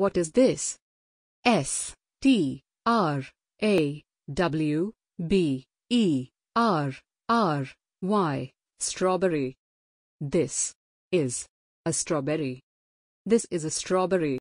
What is this? S T R A W B E R R Y strawberry. This is a strawberry. This is a strawberry.